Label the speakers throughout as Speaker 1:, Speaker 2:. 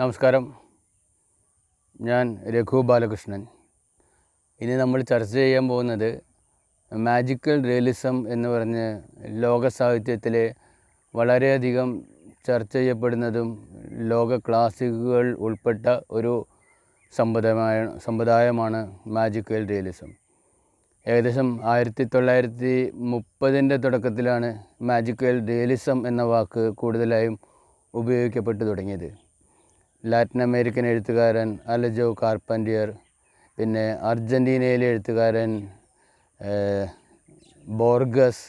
Speaker 1: നമസ്കാരം ഞാൻ രഘു ബാലകൃഷ്ണൻ ഇനി നമ്മൾ ചർച്ച ചെയ്യാൻ പോകുന്നത് മാജിക്കൽ റിയലിസം എന്ന് പറഞ്ഞ് ലോക സാഹിത്യത്തിലെ വളരെയധികം ചർച്ച ചെയ്യപ്പെടുന്നതും ലോക ക്ലാസിക്കുകൾ ഉൾപ്പെട്ട ഒരു സമ്പദമായ സമ്പ്രദായമാണ് മാജിക്കൽ റിയലിസം ഏകദേശം ആയിരത്തി തൊള്ളായിരത്തി മുപ്പതിൻ്റെ തുടക്കത്തിലാണ് മാജിക്കൽ റിയലിസം എന്ന വാക്ക് കൂടുതലായും ഉപയോഗിക്കപ്പെട്ടു തുടങ്ങിയത് ലാറ്റിൻ അമേരിക്കൻ എഴുത്തുകാരൻ അലജോ കാർപ്പൻഡിയർ പിന്നെ അർജൻറ്റീനയിലെ എഴുത്തുകാരൻ ബോർഗസ്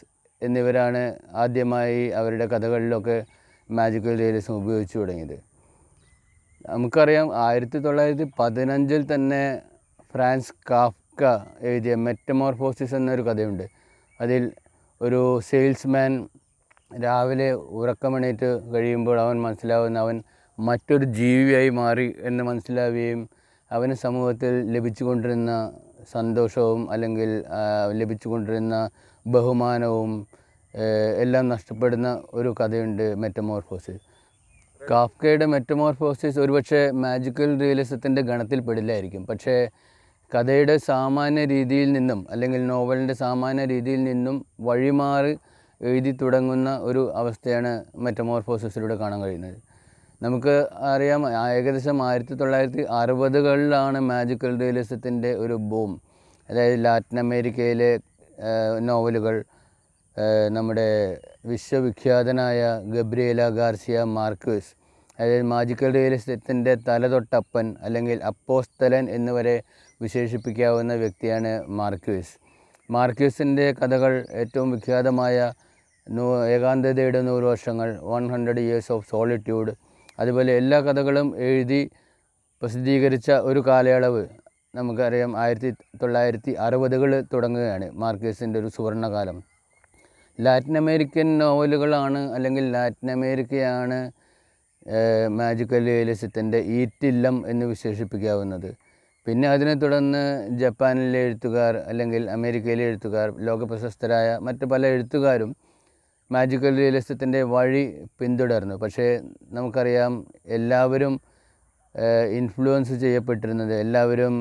Speaker 1: എന്നിവരാണ് ആദ്യമായി അവരുടെ കഥകളിലൊക്കെ മാജിക്കൽ റിയലിസം ഉപയോഗിച്ചു തുടങ്ങിയത് നമുക്കറിയാം ആയിരത്തി തൊള്ളായിരത്തി പതിനഞ്ചിൽ തന്നെ ഫ്രാൻസ് കാഫ്ക എഴുതിയ മെറ്റമോർഫോസിസ് എന്നൊരു കഥയുണ്ട് അതിൽ ഒരു സെയിൽസ്മാൻ രാവിലെ ഉറക്കമണിയിട്ട് കഴിയുമ്പോൾ അവൻ മനസ്സിലാവുന്ന അവൻ മറ്റൊരു ജീവിയായി മാറി എന്ന് മനസ്സിലാവുകയും അവന് സമൂഹത്തിൽ ലഭിച്ചുകൊണ്ടിരുന്ന സന്തോഷവും അല്ലെങ്കിൽ ലഭിച്ചുകൊണ്ടിരുന്ന ബഹുമാനവും എല്ലാം നഷ്ടപ്പെടുന്ന ഒരു കഥയുണ്ട് മെറ്റമോർഫോസിസ് കാഫ്കയുടെ മെറ്റമോർഫോസിസ് ഒരുപക്ഷെ മാജിക്കൽ റിയലിസത്തിൻ്റെ ഗണത്തിൽ പെടില്ലായിരിക്കും പക്ഷേ കഥയുടെ സാമാന്യ രീതിയിൽ നിന്നും അല്ലെങ്കിൽ നോവലിൻ്റെ സാമാന്യ രീതിയിൽ നിന്നും വഴിമാറി എഴുതി തുടങ്ങുന്ന ഒരു അവസ്ഥയാണ് മെറ്റമോർഫോസിസിലൂടെ കാണാൻ കഴിയുന്നത് നമുക്ക് അറിയാം ഏകദേശം ആയിരത്തി തൊള്ളായിരത്തി അറുപതുകളിലാണ് മാജിക്കൽ റിയലിസത്തിൻ്റെ ഒരു ബൂം അതായത് ലാറ്റിൻ അമേരിക്കയിലെ നോവലുകൾ നമ്മുടെ വിശ്വവിഖ്യാതനായ ഗബ്രിയേല ഗാർസിയ മാർക്യൂസ് അതായത് മാജിക്കൽ റിയലിസത്തിൻ്റെ തലതൊട്ടപ്പൻ അല്ലെങ്കിൽ അപ്പോസ്തലൻ എന്ന് വരെ വിശേഷിപ്പിക്കാവുന്ന വ്യക്തിയാണ് മാർക്യൂസ് മാർക്യൂസിൻ്റെ കഥകൾ ഏറ്റവും വിഖ്യാതമായ നൂ ഏകാന്തതയുടെ നൂറ് വർഷങ്ങൾ one hundred years of solitude അതുപോലെ എല്ലാ കഥകളും എഴുതി പ്രസിദ്ധീകരിച്ച ഒരു കാലയളവ് നമുക്കറിയാം ആയിരത്തി തൊള്ളായിരത്തി അറുപതുകൾ തുടങ്ങുകയാണ് മാർക്കേസിൻ്റെ ഒരു സുവർണകാലം ലാറ്റിൻ അമേരിക്കൻ നോവലുകളാണ് അല്ലെങ്കിൽ ലാറ്റിൻ അമേരിക്കയാണ് മാജിക്കൽ റിയലിസത്തിൻ്റെ ഈറ്റില്ലം എന്ന് വിശേഷിപ്പിക്കാവുന്നത് പിന്നെ അതിനെ തുടർന്ന് ജപ്പാനിലെ എഴുത്തുകാർ അല്ലെങ്കിൽ അമേരിക്കയിലെ എഴുത്തുകാർ ലോകപ്രശസ്തരായ മറ്റ് പല എഴുത്തുകാരും മാജിക്കൽ റിയലിസത്തിൻ്റെ വഴി പിന്തുടർന്നു പക്ഷേ നമുക്കറിയാം എല്ലാവരും ഇൻഫ്ലുവൻസ് ചെയ്യപ്പെട്ടിരുന്നത് എല്ലാവരും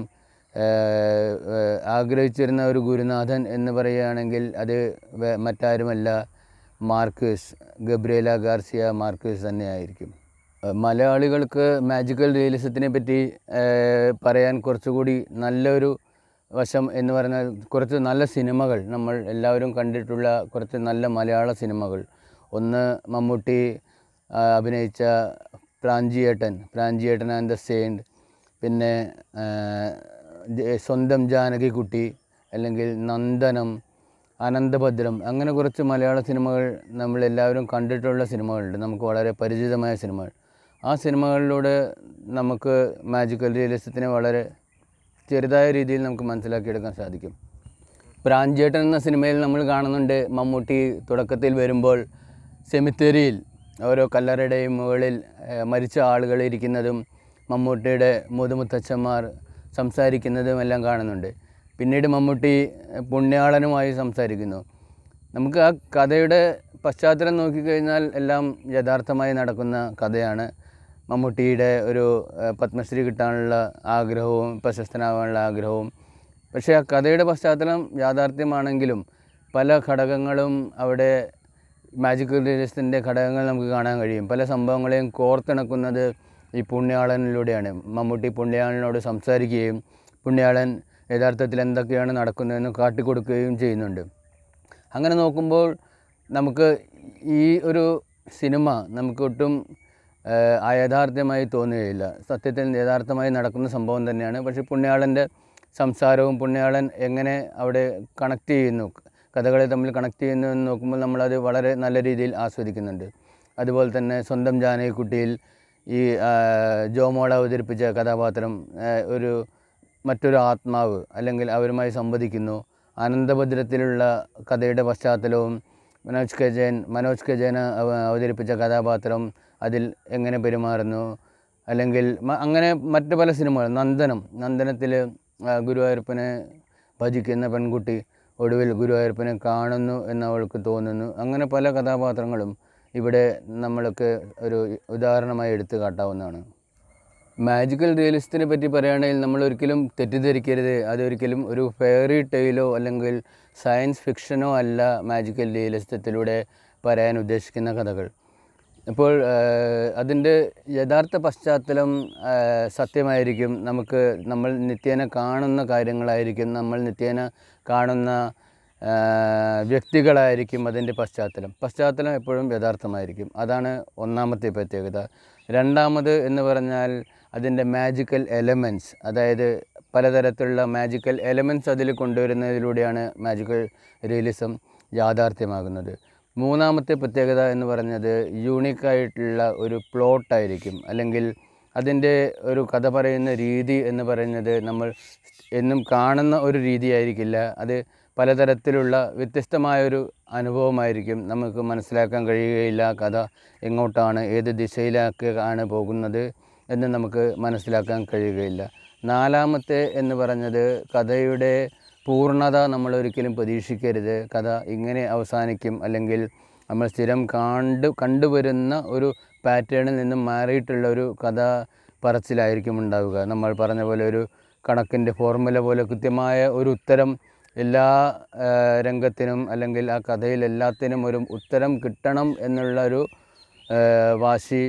Speaker 1: ആഗ്രഹിച്ചിരുന്ന ഒരു ഗുരുനാഥൻ എന്ന് പറയുകയാണെങ്കിൽ അത് മറ്റാരുമല്ല മാർക്കസ് ഗബ്രിയേല ഗാർസിയ തന്നെ തന്നെയായിരിക്കും മലയാളികൾക്ക് മാജിക്കൽ റിയലിസത്തിനെ പറ്റി പറയാൻ കുറച്ചുകൂടി നല്ലൊരു വശം എന്ന് പറഞ്ഞാൽ കുറച്ച് നല്ല സിനിമകൾ നമ്മൾ എല്ലാവരും കണ്ടിട്ടുള്ള കുറച്ച് നല്ല മലയാള സിനിമകൾ ഒന്ന് മമ്മൂട്ടി അഭിനയിച്ച Pranchiyettan Pranchiyettan and the saint പിന്നെ സ്വന്തം ജാനകിക്കുട്ടി അല്ലെങ്കിൽ നന്ദനം അനന്തഭദ്രം അങ്ങനെ കുറച്ച് മലയാള സിനിമകൾ നമ്മൾ എല്ലാവരും കണ്ടിട്ടുള്ള സിനിമകളുണ്ട് നമുക്ക് വളരെ പരിചിതമായ സിനിമകൾ ആ സിനിമകളിലൂടെ നമുക്ക് മാജിക്കൽ റിയലിസത്തിനെ വളരെ ചെറുതായ രീതിയിൽ നമുക്ക് മനസ്സിലാക്കിയെടുക്കാൻ സാധിക്കും പ്രാഞ്ചേട്ടൻ എന്ന സിനിമയിൽ നമ്മൾ കാണുന്നുണ്ട് മമ്മൂട്ടി തുടക്കത്തിൽ വരുമ്പോൾ സെമിത്തേരിയിൽ ഓരോ കല്ലറയുടെയും മുകളിൽ മരിച്ച ആളുകൾ ഇരിക്കുന്നതും മമ്മൂട്ടിയുടെ മുതുമുത്തച്ഛന്മാർ സംസാരിക്കുന്നതും എല്ലാം കാണുന്നുണ്ട് പിന്നീട് മമ്മൂട്ടി പുണ്യാളനുമായി സംസാരിക്കുന്നു നമുക്ക് ആ കഥയുടെ പശ്ചാത്തലം നോക്കിക്കഴിഞ്ഞാൽ എല്ലാം യഥാർത്ഥമായി നടക്കുന്ന കഥയാണ് മമ്മൂട്ടിയുടെ ഒരു പത്മശ്രീ കിട്ടാനുള്ള ആഗ്രഹവും പ്രശസ്തനാകാനുള്ള ആഗ്രഹവും പക്ഷേ ആ കഥയുടെ പശ്ചാത്തലം യാഥാർത്ഥ്യമാണെങ്കിലും പല ഘടകങ്ങളും അവിടെ മാജിക്കൽ റിലീസിൻ്റെ ഘടകങ്ങൾ നമുക്ക് കാണാൻ കഴിയും പല സംഭവങ്ങളെയും കോർത്തിണക്കുന്നത് ഈ പുണ്യാളനിലൂടെയാണ് മമ്മൂട്ടി പുണ്യാളനോട് സംസാരിക്കുകയും പുണ്യാളൻ യഥാർത്ഥത്തിൽ എന്തൊക്കെയാണ് നടക്കുന്നതെന്ന് കാട്ടിക്കൊടുക്കുകയും ചെയ്യുന്നുണ്ട് അങ്ങനെ നോക്കുമ്പോൾ നമുക്ക് ഈ ഒരു സിനിമ നമുക്കൊട്ടും അയഥാർത്ഥമായി തോന്നുകയില്ല സത്യത്തിൽ യഥാർത്ഥമായി നടക്കുന്ന സംഭവം തന്നെയാണ് പക്ഷേ പുണ്യാളൻ്റെ സംസാരവും പുണ്യാളൻ എങ്ങനെ അവിടെ കണക്ട് ചെയ്യുന്നു കഥകളെ തമ്മിൽ കണക്ട് ചെയ്യുന്നു എന്ന് നോക്കുമ്പോൾ നമ്മളത് വളരെ നല്ല രീതിയിൽ ആസ്വദിക്കുന്നുണ്ട് അതുപോലെ തന്നെ സ്വന്തം ജാനകിക്കുട്ടിയിൽ ഈ ജോമോള അവതരിപ്പിച്ച കഥാപാത്രം ഒരു മറ്റൊരു ആത്മാവ് അല്ലെങ്കിൽ അവരുമായി സംവദിക്കുന്നു അനന്തഭദ്രത്തിലുള്ള കഥയുടെ പശ്ചാത്തലവും മനോജ് കെ ജയൻ മനോജ് കെ ജയൻ അവതരിപ്പിച്ച കഥാപാത്രം അതിൽ എങ്ങനെ പെരുമാറുന്നു അല്ലെങ്കിൽ അങ്ങനെ മറ്റു പല സിനിമകൾ നന്ദനം നന്ദനത്തിൽ ഗുരുവായൂരപ്പനെ ഭജിക്കുന്ന പെൺകുട്ടി ഒടുവിൽ ഗുരുവായൂരപ്പനെ കാണുന്നു എന്നവൾക്ക് തോന്നുന്നു അങ്ങനെ പല കഥാപാത്രങ്ങളും ഇവിടെ നമ്മൾക്ക് ഒരു ഉദാഹരണമായി എടുത്തു കാട്ടാവുന്നതാണ് മാജിക്കൽ റിയലിസ്റ്റിനെ പറ്റി പറയുകയാണെങ്കിൽ നമ്മൾ ഒരിക്കലും തെറ്റിദ്ധരിക്കരുത് അതൊരിക്കലും ഒരു ഫെയറി ടെയിലോ അല്ലെങ്കിൽ സയൻസ് ഫിക്ഷനോ അല്ല മാജിക്കൽ റിയലിസ്റ്റത്തിലൂടെ പറയാൻ ഉദ്ദേശിക്കുന്ന കഥകൾ ഇപ്പോൾ അതിൻ്റെ യഥാർത്ഥ പശ്ചാത്തലം സത്യമായിരിക്കും നമുക്ക് നമ്മൾ നിത്യേന കാണുന്ന കാര്യങ്ങളായിരിക്കും നമ്മൾ നിത്യേന കാണുന്ന വ്യക്തികളായിരിക്കും അതിൻ്റെ പശ്ചാത്തലം പശ്ചാത്തലം എപ്പോഴും യഥാർത്ഥമായിരിക്കും അതാണ് ഒന്നാമത്തെ പ്രത്യേകത രണ്ടാമത് എന്ന് പറഞ്ഞാൽ അതിൻ്റെ മാജിക്കൽ എലമെൻറ്റ്സ് അതായത് പലതരത്തിലുള്ള മാജിക്കൽ എലമെൻറ്റ്സ് അതിൽ കൊണ്ടുവരുന്നതിലൂടെയാണ് മാജിക്കൽ റിയലിസം യാഥാർത്ഥ്യമാകുന്നത് മൂന്നാമത്തെ പ്രത്യേകത എന്ന് പറഞ്ഞത് യൂണിക്കായിട്ടുള്ള ഒരു പ്ലോട്ടായിരിക്കും അല്ലെങ്കിൽ അതിൻ്റെ ഒരു കഥ പറയുന്ന രീതി എന്ന് പറയുന്നത് നമ്മൾ എന്നും കാണുന്ന ഒരു രീതിയായിരിക്കില്ല അത് പലതരത്തിലുള്ള വ്യത്യസ്തമായൊരു അനുഭവമായിരിക്കും നമുക്ക് മനസ്സിലാക്കാൻ കഴിയുകയില്ല കഥ എങ്ങോട്ടാണ് ഏത് ദിശയിലേക്കാണ് പോകുന്നത് എന്ന് നമുക്ക് മനസ്സിലാക്കാൻ കഴിയുകയില്ല നാലാമത്തെ എന്ന് പറഞ്ഞത് കഥയുടെ പൂർണ്ണത ഒരിക്കലും പ്രതീക്ഷിക്കരുത് കഥ ഇങ്ങനെ അവസാനിക്കും അല്ലെങ്കിൽ നമ്മൾ സ്ഥിരം കണ്ട് കണ്ടുവരുന്ന ഒരു പാറ്റേണിൽ നിന്നും മാറിയിട്ടുള്ള ഒരു കഥ പറച്ചിലായിരിക്കും ഉണ്ടാവുക നമ്മൾ പറഞ്ഞ പോലെ ഒരു കണക്കിൻ്റെ ഫോർമുല പോലെ കൃത്യമായ ഒരു ഉത്തരം എല്ലാ രംഗത്തിനും അല്ലെങ്കിൽ ആ കഥയിൽ എല്ലാത്തിനും ഒരു ഉത്തരം കിട്ടണം എന്നുള്ള ഒരു വാശി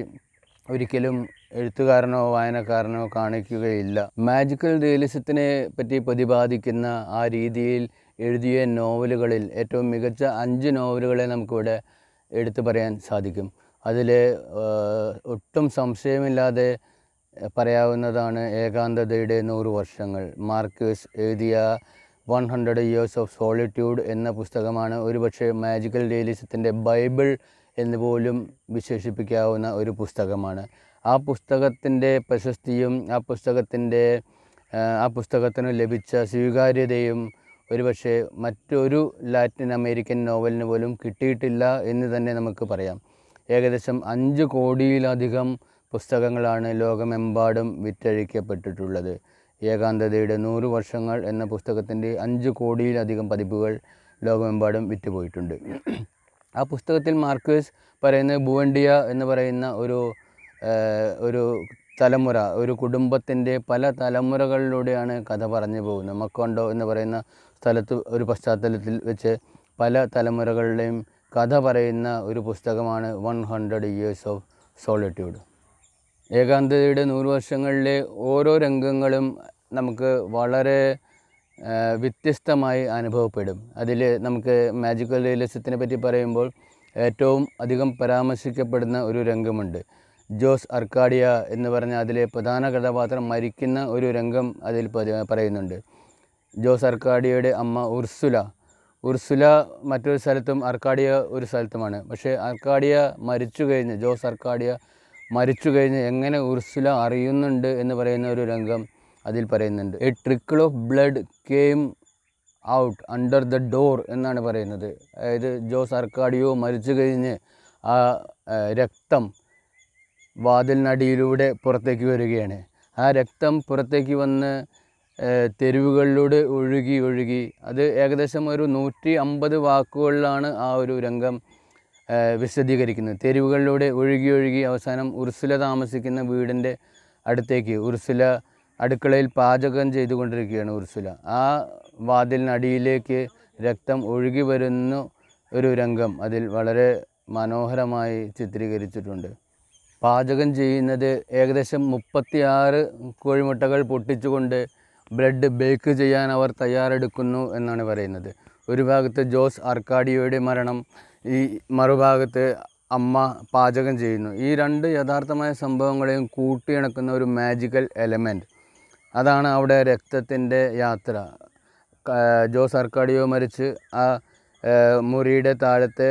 Speaker 1: ഒരിക്കലും എഴുത്തുകാരനോ വായനക്കാരനോ കാണിക്കുകയില്ല മാജിക്കൽ റിയലിസത്തിനെ പറ്റി പ്രതിപാദിക്കുന്ന ആ രീതിയിൽ എഴുതിയ നോവലുകളിൽ ഏറ്റവും മികച്ച അഞ്ച് നോവലുകളെ നമുക്കിവിടെ എടുത്തു പറയാൻ സാധിക്കും അതിൽ ഒട്ടും സംശയമില്ലാതെ പറയാവുന്നതാണ് ഏകാന്തതയുടെ നൂറ് വർഷങ്ങൾ മാർക്കേഴ്സ് എഴുതിയ one hundred years of solitude എന്ന പുസ്തകമാണ് ഒരുപക്ഷെ മാജിക്കൽ റിയലിസത്തിൻ്റെ ബൈബിൾ എന്ന് പോലും വിശേഷിപ്പിക്കാവുന്ന ഒരു പുസ്തകമാണ് ആ പുസ്തകത്തിൻ്റെ പ്രശസ്തിയും ആ പുസ്തകത്തിൻ്റെ ആ പുസ്തകത്തിന് ലഭിച്ച സ്വീകാര്യതയും ഒരുപക്ഷെ മറ്റൊരു ലാറ്റിൻ അമേരിക്കൻ നോവലിന് പോലും കിട്ടിയിട്ടില്ല എന്ന് തന്നെ നമുക്ക് പറയാം ഏകദേശം അഞ്ച് കോടിയിലധികം പുസ്തകങ്ങളാണ് ലോകമെമ്പാടും വിറ്റഴിക്കപ്പെട്ടിട്ടുള്ളത് ഏകാന്തതയുടെ നൂറ് വർഷങ്ങൾ എന്ന പുസ്തകത്തിൻ്റെ അഞ്ച് കോടിയിലധികം പതിപ്പുകൾ ലോകമെമ്പാടും വിറ്റുപോയിട്ടുണ്ട് ആ പുസ്തകത്തിൽ മാർക്കേഴ്സ് പറയുന്നത് ബുവണ്ടിയ എന്ന് പറയുന്ന ഒരു ഒരു തലമുറ ഒരു കുടുംബത്തിൻ്റെ പല തലമുറകളിലൂടെയാണ് കഥ പറഞ്ഞു പോകുന്നത് മക്കൊണ്ടോ എന്ന് പറയുന്ന സ്ഥലത്ത് ഒരു പശ്ചാത്തലത്തിൽ വെച്ച് പല തലമുറകളിലെയും കഥ പറയുന്ന ഒരു പുസ്തകമാണ് one hundred years of solitude ഏകാന്തതയുടെ നൂറ് വർഷങ്ങളിലെ ഓരോ രംഗങ്ങളും നമുക്ക് വളരെ വ്യത്യസ്തമായി അനുഭവപ്പെടും അതിൽ നമുക്ക് മാജിക്കൽ റിയലിസത്തിനെ പറ്റി പറയുമ്പോൾ ഏറ്റവും അധികം പരാമർശിക്കപ്പെടുന്ന ഒരു രംഗമുണ്ട് ജോസ് അർക്കാഡിയ എന്ന് പറഞ്ഞ അതിലെ പ്രധാന കഥാപാത്രം മരിക്കുന്ന ഒരു രംഗം അതിൽ പറയുന്നുണ്ട് ജോസ് അർക്കാഡിയയുടെ അമ്മ ഉർസുല ഉർസുല മറ്റൊരു സ്ഥലത്തും അർക്കാഡിയ ഒരു സ്ഥലത്തുമാണ് പക്ഷേ അർക്കാഡിയ മരിച്ചു കഴിഞ്ഞ് ജോസ് അർക്കാഡിയ മരിച്ചു കഴിഞ്ഞ് എങ്ങനെ ഉർസുല അറിയുന്നുണ്ട് എന്ന് പറയുന്ന ഒരു രംഗം അതിൽ പറയുന്നുണ്ട് a trickle of blood came out under the door എന്നാണ് പറയുന്നത് അതായത് ജോസ് അർക്കാഡിയോ മരിച്ചു കഴിഞ്ഞ് ആ രക്തം വാതിലിനടിയിലൂടെ പുറത്തേക്ക് വരികയാണ് ആ രക്തം പുറത്തേക്ക് വന്ന് തെരുവുകളിലൂടെ ഒഴുകി ഒഴുകി അത് ഏകദേശം ഒരു നൂറ്റി അമ്പത് വാക്കുകളിലാണ് ആ ഒരു രംഗം വിശദീകരിക്കുന്നത് തെരുവുകളിലൂടെ ഒഴുകി ഒഴുകി അവസാനം ഉർസുല താമസിക്കുന്ന വീടിൻ്റെ അടുത്തേക്ക് ഉർസുല അടുക്കളയിൽ പാചകം ചെയ്തുകൊണ്ടിരിക്കുകയാണ് ഉർസുല ആ വാതിലിനടിയിലേക്ക് രക്തം ഒഴുകി വരുന്ന ഒരു രംഗം അതിൽ വളരെ മനോഹരമായി ചിത്രീകരിച്ചിട്ടുണ്ട് പാചകം ചെയ്യുന്നത് ഏകദേശം മുപ്പത്തിയാറ് കോഴിമുട്ടകൾ പൊട്ടിച്ചുകൊണ്ട് ബ്രെഡ് ബേക്ക് ചെയ്യാൻ അവർ തയ്യാറെടുക്കുന്നു എന്നാണ് പറയുന്നത് ഒരു ഭാഗത്ത് ജോസ് അർക്കാഡിയോയുടെ മരണം ഈ മറുഭാഗത്ത് അമ്മ പാചകം ചെയ്യുന്നു ഈ രണ്ട് യഥാർത്ഥമായ സംഭവങ്ങളെയും കൂട്ടിയിണക്കുന്ന ഒരു മാജിക്കൽ എലമെൻറ്റ് അതാണ് അവിടെ രക്തത്തിൻ്റെ യാത്ര ജോസ് അർക്കാഡിയോ മരിച്ച് ആ മുറിയുടെ താഴത്തെ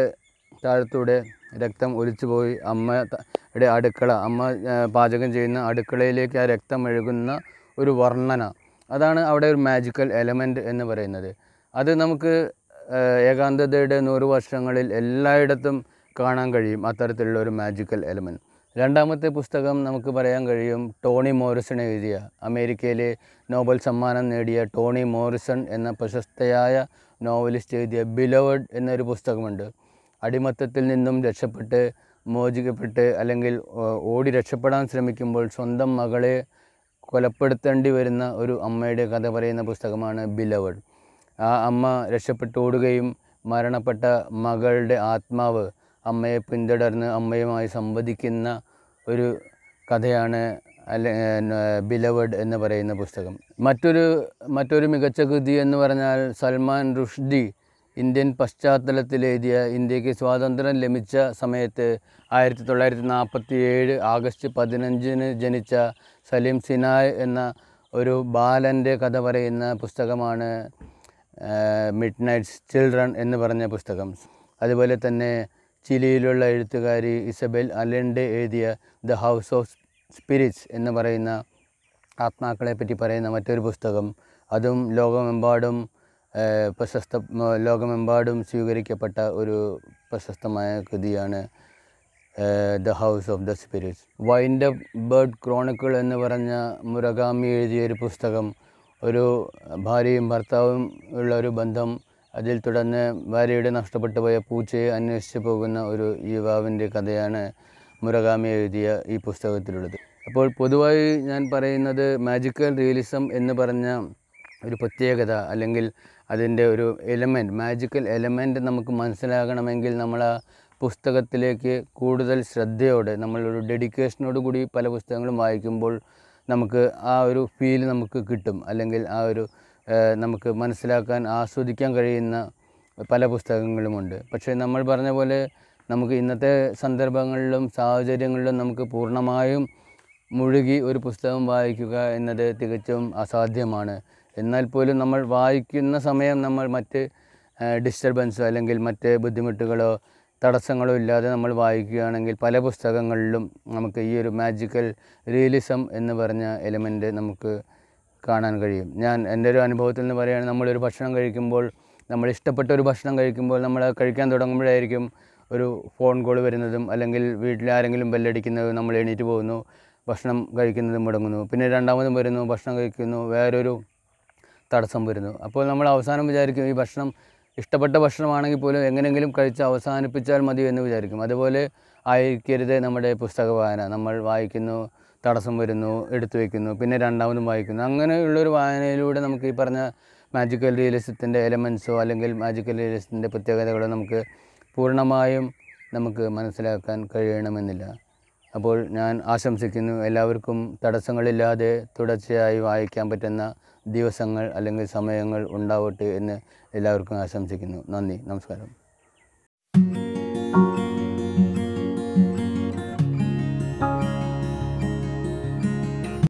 Speaker 1: താഴത്തൂടെ രക്തം ഒലിച്ചു പോയി അമ്മ യുടെ അടുക്കള അമ്മ പാചകം ചെയ്യുന്ന അടുക്കളയിലേക്ക് ആ രക്തം ഒഴുകുന്ന ഒരു വർണ്ണന അതാണ് അവിടെ ഒരു മാജിക്കൽ എലമെൻറ്റ് എന്ന് പറയുന്നത് അത് നമുക്ക് ഏകാന്തതയുടെ നൂറ് വർഷങ്ങളിൽ എല്ലായിടത്തും കാണാൻ കഴിയും അത്തരത്തിലുള്ള ഒരു മാജിക്കൽ എലമെൻറ്റ് രണ്ടാമത്തെ പുസ്തകം നമുക്ക് പറയാൻ കഴിയും ടോണി മോറിസൺ എഴുതിയ അമേരിക്കയിലെ നോബൽ സമ്മാനം നേടിയ ടോണി മോറിസൺ എന്ന പ്രശസ്തയായ നോവലിസ്റ്റ് എഴുതിയ ബിലോവഡ് എന്നൊരു പുസ്തകമുണ്ട് അടിമത്തത്തിൽ നിന്നും രക്ഷപ്പെട്ട് മോചിക്കപ്പെട്ട് അല്ലെങ്കിൽ ഓടി രക്ഷപ്പെടാൻ ശ്രമിക്കുമ്പോൾ സ്വന്തം മകളെ കൊലപ്പെടുത്തേണ്ടി വരുന്ന ഒരു അമ്മയുടെ കഥ പറയുന്ന പുസ്തകമാണ് ബിലവഡ് ആ അമ്മ രക്ഷപ്പെട്ട് ഓടുകയും മരണപ്പെട്ട മകളുടെ ആത്മാവ് അമ്മയെ പിന്തുടർന്ന് അമ്മയുമായി സംവദിക്കുന്ന ഒരു കഥയാണ് അല്ലെ ബിലവഡ് എന്ന് പറയുന്ന പുസ്തകം മറ്റൊരു മറ്റൊരു മികച്ച കൃതി എന്ന് പറഞ്ഞാൽ സൽമാൻ റുഷ്ദി ഇന്ത്യൻ പശ്ചാത്തലത്തിൽ എഴുതിയ ഇന്ത്യക്ക് സ്വാതന്ത്ര്യം ലഭിച്ച സമയത്ത് ആയിരത്തി തൊള്ളായിരത്തി നാൽപ്പത്തി ഏഴ് ആഗസ്റ്റ് പതിനഞ്ചിന് ജനിച്ച സലീം സിനായ് എന്ന ഒരു ബാലൻ്റെ കഥ പറയുന്ന പുസ്തകമാണ് മിഡ് നൈറ്റ്സ് ചിൽഡ്രൺ എന്ന് പറഞ്ഞ പുസ്തകം അതുപോലെ തന്നെ ചിലിയിലുള്ള എഴുത്തുകാരി ഇസബെൽ അലൻഡ് എഴുതിയ ദ ഹൗസ് ഓഫ് സ്പിരിറ്റ്സ് എന്ന് പറയുന്ന ആത്മാക്കളെ പറ്റി പറയുന്ന മറ്റൊരു പുസ്തകം അതും ലോകമെമ്പാടും പ്രശസ്ത ലോകമെമ്പാടും സ്വീകരിക്കപ്പെട്ട ഒരു പ്രശസ്തമായ കൃതിയാണ് the house of the spirits wind up bird chronicle എന്ന് പറഞ്ഞ മുരഗാമി എഴുതിയ പുസ്തകം ഒരു ഭാര്യയും ഭർത്താവും ഉള്ള ഒരു ബന്ധം അതിൽ തുടർന്ന് ഭാര്യയുടെ നഷ്ടപ്പെട്ടു പോയ പൂച്ചയെ അന്വേഷിച്ചു പോകുന്ന ഒരു യുവാവിൻ്റെ കഥയാണ് മുരഗാമി എഴുതിയ ഈ പുസ്തകത്തിലുള്ളത് അപ്പോൾ പൊതുവായി ഞാൻ പറയുന്നത് മാജിക്കൽ റിയലിസം എന്ന് പറഞ്ഞ ഒരു പ്രത്യേകത അല്ലെങ്കിൽ അതിൻ്റെ ഒരു എലമെൻറ്റ് മാജിക്കൽ എലമെൻറ്റ് നമുക്ക് മനസ്സിലാകണമെങ്കിൽ നമ്മൾ ആ പുസ്തകത്തിലേക്ക് കൂടുതൽ ശ്രദ്ധയോടെ നമ്മളൊരു ഡെഡിക്കേഷനോട് കൂടി പല പുസ്തകങ്ങളും വായിക്കുമ്പോൾ നമുക്ക് ആ ഒരു ഫീൽ നമുക്ക് കിട്ടും അല്ലെങ്കിൽ ആ ഒരു നമുക്ക് മനസ്സിലാക്കാൻ ആസ്വദിക്കാൻ കഴിയുന്ന പല പുസ്തകങ്ങളുമുണ്ട് പക്ഷേ നമ്മൾ പറഞ്ഞ പോലെ നമുക്ക് ഇന്നത്തെ സന്ദർഭങ്ങളിലും സാഹചര്യങ്ങളിലും നമുക്ക് പൂർണ്ണമായും മുഴുകി ഒരു പുസ്തകം വായിക്കുക എന്നത് തികച്ചും അസാധ്യമാണ് എന്നാൽ പോലും നമ്മൾ വായിക്കുന്ന സമയം നമ്മൾ മറ്റ് ഡിസ്റ്റർബൻസോ അല്ലെങ്കിൽ മറ്റ് ബുദ്ധിമുട്ടുകളോ തടസ്സങ്ങളോ ഇല്ലാതെ നമ്മൾ വായിക്കുകയാണെങ്കിൽ പല പുസ്തകങ്ങളിലും നമുക്ക് ഈ ഒരു മാജിക്കൽ റിയലിസം എന്ന് പറഞ്ഞ എലമെൻ്റ് നമുക്ക് കാണാൻ കഴിയും ഞാൻ എൻ്റെ ഒരു അനുഭവത്തിൽ നിന്ന് പറയുകയാണെങ്കിൽ നമ്മളൊരു ഭക്ഷണം കഴിക്കുമ്പോൾ നമ്മൾ ഇഷ്ടപ്പെട്ട ഒരു ഭക്ഷണം കഴിക്കുമ്പോൾ നമ്മൾ കഴിക്കാൻ തുടങ്ങുമ്പോഴായിരിക്കും ഒരു ഫോൺ കോൾ വരുന്നതും അല്ലെങ്കിൽ വീട്ടിൽ ആരെങ്കിലും ബെല്ലടിക്കുന്നതും നമ്മൾ എണീറ്റ് പോകുന്നു ഭക്ഷണം കഴിക്കുന്നതും മുടങ്ങുന്നു പിന്നെ രണ്ടാമതും വരുന്നു ഭക്ഷണം കഴിക്കുന്നു വേറൊരു തടസ്സം വരുന്നു അപ്പോൾ നമ്മൾ അവസാനം വിചാരിക്കും ഈ ഭക്ഷണം ഇഷ്ടപ്പെട്ട ഭക്ഷണമാണെങ്കിൽ പോലും എങ്ങനെയെങ്കിലും കഴിച്ച് അവസാനിപ്പിച്ചാൽ മതി എന്ന് വിചാരിക്കും അതുപോലെ ആയിരിക്കരുത് നമ്മുടെ പുസ്തക വായന നമ്മൾ വായിക്കുന്നു തടസ്സം വരുന്നു എടുത്തു വയ്ക്കുന്നു പിന്നെ രണ്ടാമതും വായിക്കുന്നു അങ്ങനെയുള്ളൊരു വായനയിലൂടെ നമുക്ക് ഈ പറഞ്ഞ മാജിക്കൽ റിയലിസത്തിൻ്റെ എലമെൻസോ അല്ലെങ്കിൽ മാജിക്കൽ റിയലിസത്തിൻ്റെ പ്രത്യേകതകളോ നമുക്ക് പൂർണ്ണമായും നമുക്ക് മനസ്സിലാക്കാൻ കഴിയണമെന്നില്ല അപ്പോൾ ഞാൻ ആശംസിക്കുന്നു എല്ലാവർക്കും തടസ്സങ്ങളില്ലാതെ തുടർച്ചയായി വായിക്കാൻ പറ്റുന്ന ദിവസങ്ങൾ അല്ലെങ്കിൽ സമയങ്ങൾ ഉണ്ടാവട്ടെ എന്ന് എല്ലാവർക്കും ആശംസിക്കുന്നു നന്ദി നമസ്കാരം